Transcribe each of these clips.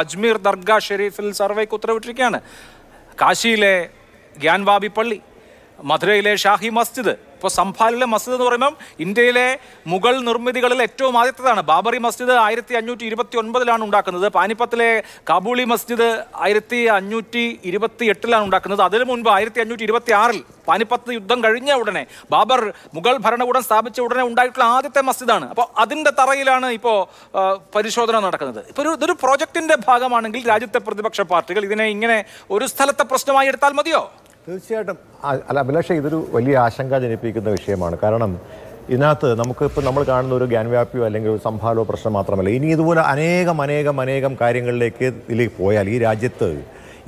അജ്മീർ ദർഗ ഷെരീഫിൽ സർവേക്ക് ഉത്തരവിട്ടിരിക്കുകയാണ് കാശിയിലെ ഗ്യാൻവാബി പള്ളി മധുരയിലെ ഷാഹി മസ്ജിദ് ഇപ്പോൾ സംഭാലിലെ മസ്ജിദ് എന്ന് പറയുമ്പം ഇന്ത്യയിലെ മുഗൾ നിർമ്മിതികളിൽ ഏറ്റവും ആദ്യത്തേതാണ് ബാബറി മസ്ജിദ് ആയിരത്തി അഞ്ഞൂറ്റി ഇരുപത്തി ഒൻപതിലാണ് ഉണ്ടാക്കുന്നത് പാനിപ്പത്തിലെ കാബൂളി മസ്ജിദ് ആയിരത്തി അഞ്ഞൂറ്റി ഇരുപത്തി എട്ടിലാണ് ഉണ്ടാക്കുന്നത് അതിനു മുൻപ് ആയിരത്തി അഞ്ഞൂറ്റി ഇരുപത്തി ആറിൽ പാനിപ്പത്ത് യുദ്ധം കഴിഞ്ഞ ഉടനെ ബാബർ മുഗൾ ഭരണകൂടം സ്ഥാപിച്ച ഉടനെ ഉണ്ടായിട്ടുള്ള ആദ്യത്തെ മസ്ജിദാണ് അപ്പോൾ അതിൻ്റെ തറയിലാണ് ഇപ്പോൾ പരിശോധന നടക്കുന്നത് ഇപ്പോൾ ഒരു ഇതൊരു പ്രോജക്റ്റിൻ്റെ ഭാഗമാണെങ്കിൽ രാജ്യത്തെ പ്രതിപക്ഷ പാർട്ടികൾ ഇതിനെ ഇങ്ങനെ ഒരു സ്ഥലത്തെ പ്രശ്നമായി എടുത്താൽ മതിയോ തീർച്ചയായിട്ടും അല്ല അഭിലാഷേ ഇതൊരു വലിയ ആശങ്ക ജനിപ്പിക്കുന്ന വിഷയമാണ് കാരണം ഇതിനകത്ത് നമുക്കിപ്പോൾ നമ്മൾ കാണുന്ന ഒരു ജ്ഞാനവ്യാപ്തിയോ അല്ലെങ്കിൽ ഒരു സംഭാലോ പ്രശ്നം മാത്രമല്ല ഇനി ഇതുപോലെ അനേകം അനേകം അനേകം കാര്യങ്ങളിലേക്ക് ഇതിലേക്ക് പോയാൽ ഈ രാജ്യത്ത്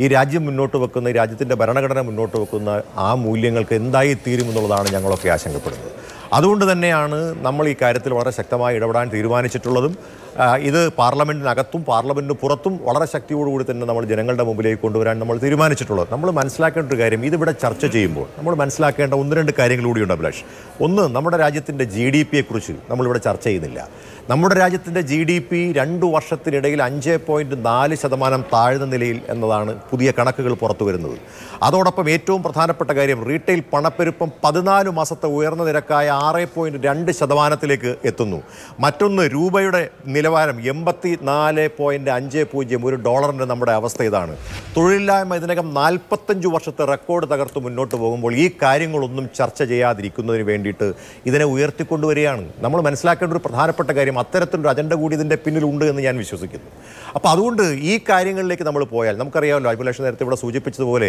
ഈ രാജ്യം മുന്നോട്ട് വെക്കുന്ന ഈ രാജ്യത്തിൻ്റെ ഭരണഘടന മുന്നോട്ട് വെക്കുന്ന ആ മൂല്യങ്ങൾക്ക് എന്തായി തീരുമെന്നുള്ളതാണ് ഞങ്ങളൊക്കെ ആശങ്കപ്പെടുന്നത് അതുകൊണ്ട് തന്നെയാണ് നമ്മൾ ഈ കാര്യത്തിൽ വളരെ ശക്തമായി ഇടപെടാൻ തീരുമാനിച്ചിട്ടുള്ളതും ഇത് പാർലമെൻറ്റിനകത്തും പാർലമെൻറ്റിന് പുറത്തും വളരെ ശക്തിയോടുകൂടി തന്നെ നമ്മൾ ജനങ്ങളുടെ മുമ്പിലേക്ക് കൊണ്ടുവരാൻ നമ്മൾ തീരുമാനിച്ചിട്ടുള്ളത് നമ്മൾ മനസ്സിലാക്കേണ്ട ഒരു കാര്യം ഇതിവിടെ ചർച്ച ചെയ്യുമ്പോൾ നമ്മൾ മനസ്സിലാക്കേണ്ട ഒന്ന് രണ്ട് കാര്യങ്ങൾ കൂടിയുണ്ട് അഭിലാഷ് ഒന്ന് നമ്മുടെ രാജ്യത്തിൻ്റെ ജി ഡി പിയെക്കുറിച്ച് നമ്മളിവിടെ ചർച്ച ചെയ്യുന്നില്ല നമ്മുടെ രാജ്യത്തിൻ്റെ ജി ഡി പി രണ്ട് വർഷത്തിനിടയിൽ അഞ്ച് പോയിൻറ്റ് നാല് ശതമാനം താഴ്ന്ന നിലയിൽ എന്നതാണ് പുതിയ കണക്കുകൾ പുറത്തു വരുന്നത് അതോടൊപ്പം ഏറ്റവും പ്രധാനപ്പെട്ട കാര്യം റീറ്റെയിൽ പണപ്പെരുപ്പം പതിനാല് മാസത്തെ ഉയർന്ന നിരക്കായ ആറ് പോയിൻറ്റ് രണ്ട് ശതമാനത്തിലേക്ക് എത്തുന്നു മറ്റൊന്ന് രൂപയുടെ നില നിലവാരം എൺപത്തി നാല് പോയിൻറ്റ് അഞ്ച് പൂജ്യം ഒരു ഡോളറിൻ്റെ നമ്മുടെ അവസ്ഥ ഇതാണ് തൊഴിലില്ലായ്മ ഇതിനകം നാൽപ്പത്തഞ്ച് വർഷത്തെ റെക്കോർഡ് തകർത്ത് മുന്നോട്ട് പോകുമ്പോൾ ഈ കാര്യങ്ങളൊന്നും ചർച്ച ചെയ്യാതിരിക്കുന്നതിന് വേണ്ടിയിട്ട് ഇതിനെ ഉയർത്തിക്കൊണ്ടുവരികയാണ് നമ്മൾ മനസ്സിലാക്കേണ്ട ഒരു പ്രധാനപ്പെട്ട കാര്യം അത്തരത്തിലൊരു അജണ്ട കൂടി ഇതിൻ്റെ പിന്നിലുണ്ട് എന്ന് ഞാൻ വിശ്വസിക്കുന്നു അപ്പോൾ അതുകൊണ്ട് ഈ കാര്യങ്ങളിലേക്ക് നമ്മൾ പോയാൽ നമുക്കറിയാമല്ലോ അഭിലാഷ് നേരത്തെ ഇവിടെ സൂചിപ്പിച്ചതുപോലെ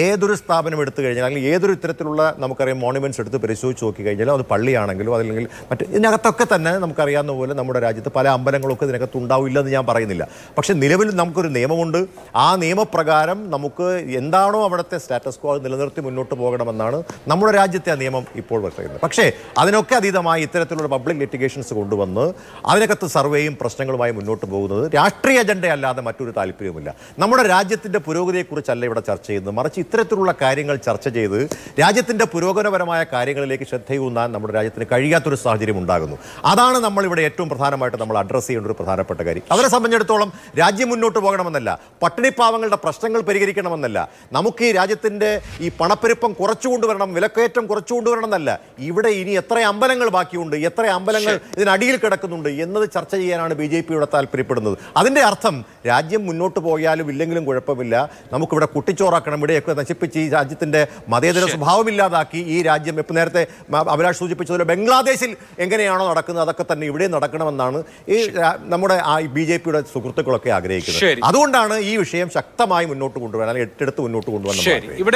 ഏതൊരു സ്ഥാപനം എടുത്തു കഴിഞ്ഞാൽ അല്ലെങ്കിൽ ഏതൊരു ഇത്തരത്തിലുള്ള നമുക്കറിയാം മോണുമെൻറ്റ്സ് എടുത്ത് പരിശോധിച്ച് നോക്കി കഴിഞ്ഞാലും അത് പള്ളിയാണെങ്കിലും അതല്ലെങ്കിൽ മറ്റ് ഇതിനകത്തൊക്കെ തന്നെ നമുക്കറിയാവുന്ന പോലെ നമ്മുടെ രാജ്യത്ത് പല അമ്പല പരിഹാരങ്ങളൊക്കെ ഇതിനകത്ത് ഉണ്ടാവില്ല എന്ന് ഞാൻ പറയുന്നില്ല പക്ഷേ നിലവിൽ നമുക്കൊരു നിയമമുണ്ട് ആ നിയമപ്രകാരം നമുക്ക് എന്താണോ അവിടുത്തെ സ്റ്റാറ്റസ് കോ നിലനിർത്തി മുന്നോട്ട് പോകണമെന്നാണ് നമ്മുടെ രാജ്യത്തെ ആ നിയമം ഇപ്പോൾ പറയുന്നത് പക്ഷേ അതിനൊക്കെ അതീതമായി ഇത്തരത്തിലുള്ള പബ്ലിക് ലിറ്റിഗേഷൻസ് കൊണ്ടുവന്ന് അതിനകത്ത് സർവേയും പ്രശ്നങ്ങളുമായി മുന്നോട്ട് പോകുന്നത് രാഷ്ട്രീയ അജണ്ടയല്ലാതെ മറ്റൊരു താല്പര്യവുമില്ല നമ്മുടെ രാജ്യത്തിൻ്റെ പുരോഗതിയെക്കുറിച്ചല്ല ഇവിടെ ചർച്ച ചെയ്യുന്നത് മറിച്ച് ഇത്തരത്തിലുള്ള കാര്യങ്ങൾ ചർച്ച ചെയ്ത് രാജ്യത്തിൻ്റെ പുരോഗമനപരമായ കാര്യങ്ങളിലേക്ക് ശ്രദ്ധയൂന്നാൻ നമ്മുടെ രാജ്യത്തിന് കഴിയാത്തൊരു സാഹചര്യം ഉണ്ടാകുന്നു അതാണ് നമ്മളിവിടെ ഏറ്റവും പ്രധാനമായിട്ട് നമ്മൾ അഡ്രസ് അഡ്രസ്സ് ചെയ്യേണ്ട ഒരു പ്രധാനപ്പെട്ട കാര്യം അവരെ സംബന്ധിച്ചിടത്തോളം രാജ്യം മുന്നോട്ട് പോകണമെന്നല്ല പട്ടിണിപ്പാവങ്ങളുടെ പ്രശ്നങ്ങൾ പരിഹരിക്കണമെന്നല്ല നമുക്ക് ഈ രാജ്യത്തിൻ്റെ ഈ പണപ്പെരുപ്പം കുറച്ചുകൊണ്ടുവരണം വിലക്കയറ്റം കുറച്ചുകൊണ്ടുവരണം എന്നല്ല ഇവിടെ ഇനി എത്ര അമ്പലങ്ങൾ ബാക്കിയുണ്ട് എത്ര അമ്പലങ്ങൾ ഇതിനടിയിൽ കിടക്കുന്നുണ്ട് എന്നത് ചർച്ച ചെയ്യാനാണ് ബി ജെ പിയുടെ താല്പര്യപ്പെടുന്നത് അതിൻ്റെ അർത്ഥം രാജ്യം മുന്നോട്ട് പോയാലും ഇല്ലെങ്കിലും കുഴപ്പമില്ല നമുക്കിവിടെ കുട്ടിച്ചോറാക്കണം ഇവിടെയൊക്കെ നശിപ്പിച്ച് ഈ രാജ്യത്തിൻ്റെ മതേതര സ്വഭാവം ഇല്ലാതാക്കി ഈ രാജ്യം ഇപ്പം നേരത്തെ അഭിലാഷ് സൂചിപ്പിച്ചതുപോലെ ബംഗ്ലാദേശിൽ എങ്ങനെയാണോ നടക്കുന്നത് അതൊക്കെ തന്നെ ഇവിടെ നടക്കണമെന്നാണ് ഈ നമ്മുടെ ആ ബി ജെ പിയുടെ സുഹൃത്തുക്കളൊക്കെ ആഗ്രഹിക്കുന്നത് അതുകൊണ്ടാണ് ഈ വിഷയം ശക്തമായി മുന്നോട്ട് കൊണ്ടുപോകാൻ അല്ലെങ്കിൽ എട്ടെടുത്ത് മുന്നോട്ട് കൊണ്ടുപോകാൻ